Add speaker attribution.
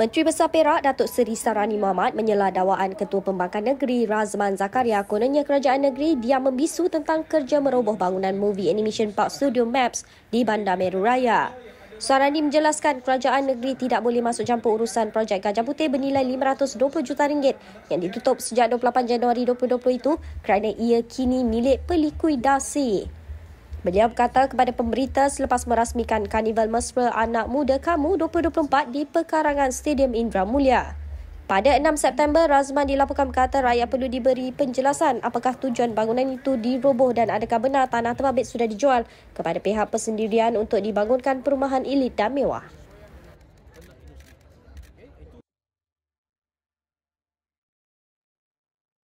Speaker 1: Menteri Besar Perak Datuk Seri Sarani Mohamad menyela dakwaan Ketua Pembangkang Negeri Razman Zakaria kononnya kerajaan negeri dia membisu tentang kerja meroboh bangunan Movie Animation Park Studio Maps di Bandar Meru Raya. Sarani menjelaskan kerajaan negeri tidak boleh masuk campur urusan projek Gajah Putih bernilai 520 juta ringgit yang ditutup sejak 28 Januari 2020 itu kerana ia kini milik pelikui dasi. Beliau berkata kepada pemberita selepas merasmikan Karnival Mesra Anak Muda Kamu 2024 di Pekarangan Stadium Indra Mulia. Pada 6 September, Razman dilaporkan berkata rakyat perlu diberi penjelasan apakah tujuan bangunan itu diroboh dan adakah benar tanah terbabit sudah dijual kepada pihak persendirian untuk dibangunkan perumahan elit dan mewah.